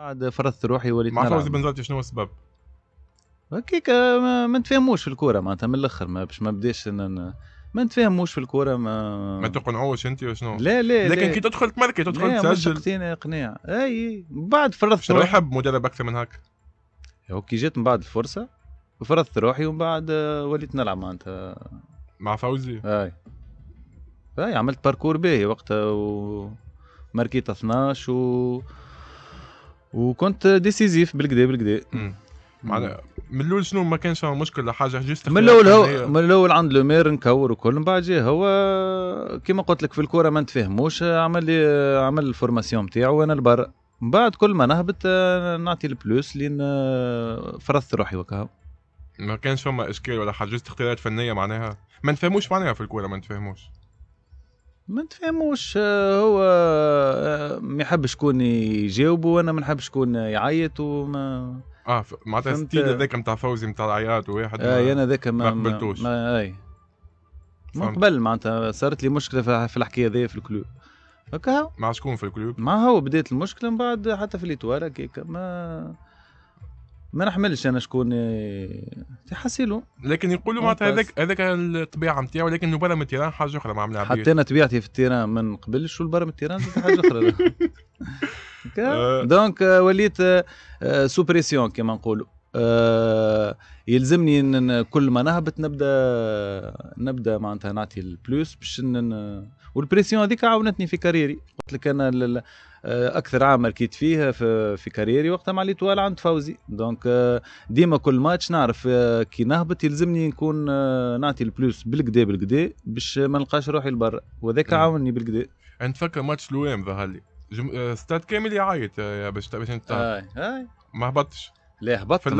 بعد فرضت روحي وليت مع فوزي بنزلت شنو السبب؟ هكاك آه، ما, ما نتفاهموش في الكوره معناتها من الاخر ما باش ما بديش ان أنا ما نتفاهموش في الكوره ما ما تقنعوش انت وشنو لا لا لكن لا. كي تدخل تمركي تدخل تسجل لا اقناع اي بعد فرضت روحي يحب مدرب اكثر من هاك هو كي جات من بعد الفرصه فرضت روحي ومن بعد آه، وليت نلعب معناتها مع فوزي اي اي عملت باركور باهي وقتها وماركيت 12 و وكنت ديسيزيف بالكدا بالكدا معناها من الاول شنو ما كانش مشكل ولا حاجه جست من الاول هو من الاول عند لو مير نكور وكل من بعد هو كيما قلت لك في الكوره ما نتفاهموش عمل لي عمل الفورماسيون نتاعو وانا لبرا من بعد كل ما نهبط آه، نعطي البلوس لين آه، فرضت روحي وكا ما كانش فما اشكال ولا حاجه جست اختيارات فنيه معناها ما نفهموش معناها في الكوره ما نتفاهموش ما تفهموش هو آه، ما يحبش شكون يجاوب وانا ما نحبش شكون يعيط وما اه معناتها ستيل هذاك نتاع فوزي نتاع العياط وواحد اي آه، انا ذاك ما قبلتوش اي من قبل معناتها صارت لي مشكله في الحكايه ذي في الكلوب هكا مع شكون في الكلوب؟ مع هو بدات المشكله من بعد حتى في الايطوال هكاك ما ما نحملش انا شكون تحسيلو لكن يقولوا معناتها هذاك هذاك الطبيعه نتاعو لكن مبرم من التيران حاجه اخرى ما عملها حتى انا طبيعتي في التيران من قبل شو البرم التيران حاجه اخرى دونك آه. آه، وليت سوبريسيون آه، كما نقولوا يلزمني ان كل ما نهبط نبدا نبدا معناتها نعطي البلوس باش والبريسيون هذيك عاونتني في كاريري قلت لك انا اكثر عام ركيت فيه في, في كاريري وقتها مع ليتوال عند فوزي دونك آه، ديما كل ماتش نعرف آه، كي نهبط يلزمني نكون آه، نعطي البلوس بالكدا بالكدا باش ما نلقاش روحي لبرا وذاك عاوني بالكدا نتفكر ماتش لوام ظهر لي جم... ستاد كامل يعيط باش باش آه. آه. ما هبطش لا هبط في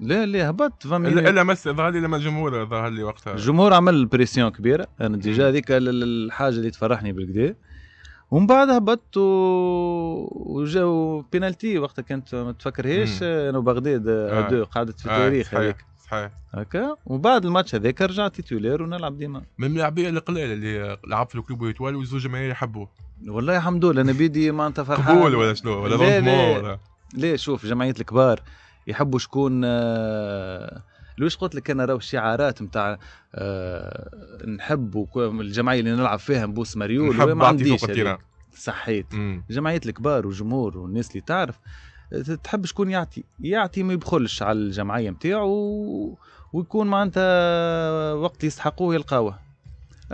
لا لا هبط الا الا مس ظهر لي لما الجمهور ظهر لي وقتها الجمهور عمل بريسيون كبيره انا ديجا هذيك الحاجه اللي تفرحني بالكدا ومن بعد هبطت وجاو بينالتي وقتها كانت ما تفكرهاش انا وبغداد آه. آه، قعدت في آه، التاريخ هذاك هذيك صحيح هكا وبعد الماتش هذاك رجع تيتولير ونلعب ديما من اللاعبيه القلال اللي لعب في الكلوب ويتوال وزوج جماهير يحبوه والله الحمد لله انا بيدي معناتها فرحان قبول ولا شنو ولا لا ليه شوف جمعيه الكبار يحبوا شكون آه لوش قلت لك انا راهو الشعارات نتاع أه نحب الجمعيه اللي نلعب فيها نبوس مريول نحب ما عنديش صحيت جمعيات الكبار والجمهور والناس اللي تعرف تحب شكون يعطي يعطي ما يبخلش على الجمعيه نتاعو ويكون معناتها وقت يستحقوه يلقاوه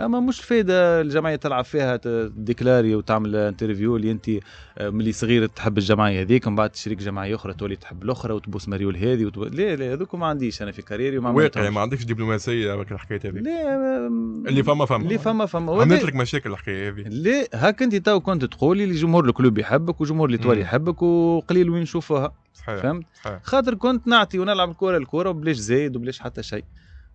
اما مش فايده الجمعيه تلعب فيها ديكلاري وتعمل انترفيو اللي انت آه، ملي صغير تحب الجمعيه هذيك ومن بعد تشريك جمعيه اخرى تولي تحب الاخرى وتبوس مريول هذه وتب... لا لا هذوك ما عنديش انا في كاريري وما واقع ما عندكش دبلوماسيه الحكايه هذه لا آه، اللي فما فما اللي فما فما عملت لك مشاكل الحكايه هذه لا هاك انت تو كنت تقولي اللي جمهور الكلوب يحبك وجمهور تولي يحبك وقليل وين نشوفوها فهمت خاطر كنت نعطي ونلعب الكوره الكوره وبلاش زايد وبلاش حتى شيء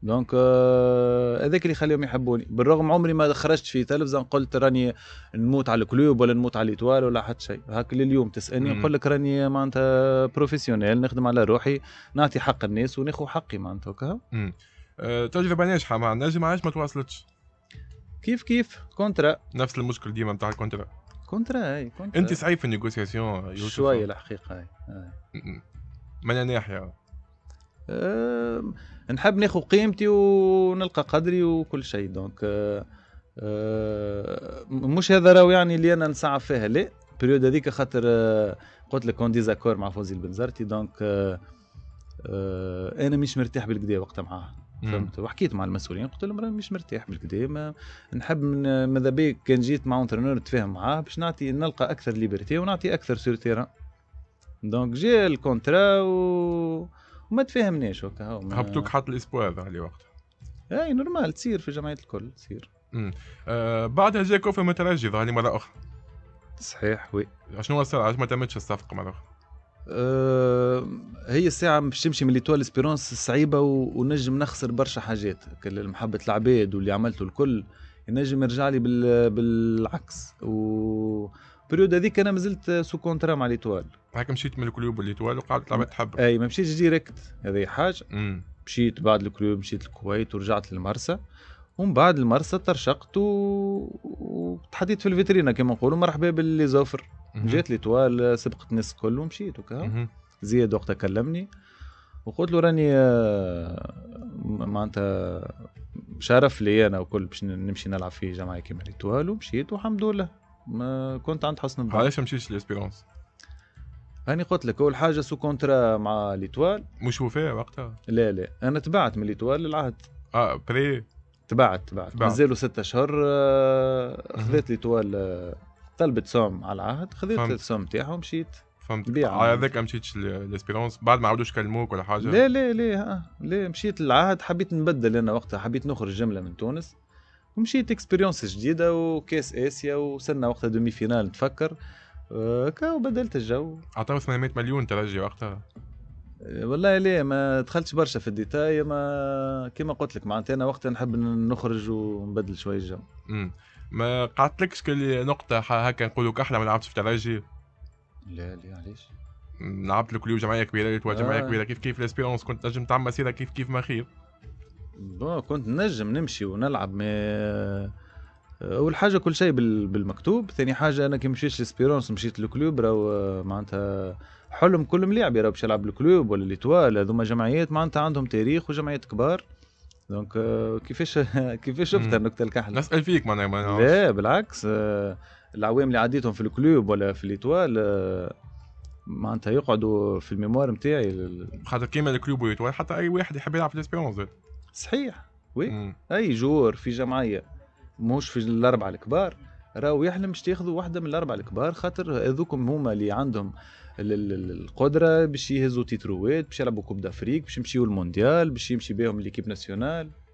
دونك آه، هذاك اللي يخليهم يحبوني بالرغم عمري ما خرجت في تلفزه قلت راني نموت على الكلوب ولا نموت على الايطوال ولا حتى شيء هاك لليوم تسالني نقول لك راني معناتها بروفيسيونيل نخدم على روحي نعطي حق الناس وناخذ حقي معناتها هكا تجربه ناجحه مع النجم علاش ما تواصلتش؟ كيف كيف كونترا نفس المشكل ديما نتاع الكونترا كونترا اي كونترا انت صعيب في النيغوسياسيون شويه الحقيقه اي من ناحيه أه نحب ناخذ قيمتي ونلقى قدري وكل شيء دونك أه،, أه مش هذا راهو يعني اللي انا نسعى فيها لا البريود هذيك خاطر أه، قلت لك كون ديزاكور مع فوزي البنزرتي دونك أه، انا مش مرتاح بالكدا وقتها معاه فهمت وحكيت مع المسؤولين قلت لهم راني مش مرتاح بالكدا نحب ماذا بيا كان جيت مع اونترنور نتفاهم معاه باش نعطي نلقى اكثر ليبرتي ونعطي اكثر سور تيران دونك جا الكونترا و وما تفاهمناش هكا ما... هبطوك حط الاسبوع هذا على وقتها اي نورمال تصير في جمعيات الكل تصير آه بعدها جاك اوفر مترجي ظهر مره اخرى صحيح وي شنو صار علاش ما تمتش الصفقه مره اخرى آه، هي الساعة باش تمشي من ليتوال اسبيرونس صعيبة ونجم نخسر برشا حاجات محبة العباد واللي عملته الكل ينجم يرجع لي بالعكس و البريود هذيك انا مازلت سو كونترا مع ليتوال هاك مشيت من الكلوب ليتوال وقعدت لعبت حبه اي ما مشيتش ديريكت هذه حاجه مم. مشيت بعد الكلوب مشيت الكويت ورجعت للمرسى ومن بعد المرسى ترشقت و... وتحديت في الفيترينا كما نقولوا مرحبا باللي زوفر جات ليتوال سبقت الناس الكل ومشيت وكا زياد وقتها كلمني وقلت له راني آه، معناتها شرف لي انا وكل باش نمشي نلعب في جمعيه كيما ليتوال ومشيت والحمد لله ما كنت عند حسن الظن علاش مشيتش لاسبيرونس؟ هاني قلت لك اول حاجه سو كونترا مع ليتوال مش وفاء وقتها لا لا انا تبعت من ليتوال للعهد اه بري تبعت تبعت مازالوا ستة اشهر آه، خذيت ليتوال آه، طلبت سوم على العهد خذيت السوم تاعها ومشيت فهمت على آه، هذاك مشيتش لاسبيرونس بعد ما عاودوش كلموك ولا حاجه لا لا لا لا مشيت للعهد حبيت نبدل انا وقتها حبيت نخرج جمله من تونس ومشيت اكسبيريونس جديده وكاس اسيا وصلنا وقتها دومي فينال نتفكر هكا آه، وبدلت الجو عطاو 800 مليون ترجي وقتها آه، والله ليه ما دخلتش برشا في الديتاي ما كيما قلت لك معناتها انا وقتها نحب نخرج ونبدل شويه الجو امم ما قعدتلكش كل نقطه هكا نقولوا كحله ما لعبتش في ترجي لا لا علاش لعبت لك جمعيه كبيره جمعية آه. كبيره كيف كيف الاسبيرونس كنت نجم تعمل مسيره كيف كيف ما خير بون كنت نجم نمشي ونلعب ما آه، اول حاجه كل شيء بال... بالمكتوب ثاني حاجه انا كي مشيت لسبيرونس مشيت للكلوب راهو معناتها حلم كل ملاعبي راهو باش يلعب الكلوب ولا ليتوال هذوما جمعيات معناتها عندهم تاريخ وجمعيات كبار دونك آه، كيفاش كيفاش شفت النكته الكحل نسال فيك معناها لا بالعكس آه، العوام اللي عديتهم في الكلوب ولا في ليتوال معناتها يقعدوا في الميموار نتاعي خاطر كيما الكلوب واليتوال حتى اي واحد يحب يلعب في الاسبيرونس صحيح وي مم. اي جور في جمعيه مش في الاربعه الكبار راهو يحلم باش تاخذوا واحده من الاربعه الكبار خاطر هذوكم هما اللي عندهم القدره باش يهزوا تيتروات باش يلعبوا كوب دافريك باش يمشيوا المونديال باش يمشي بهم ليكيب ناسيونال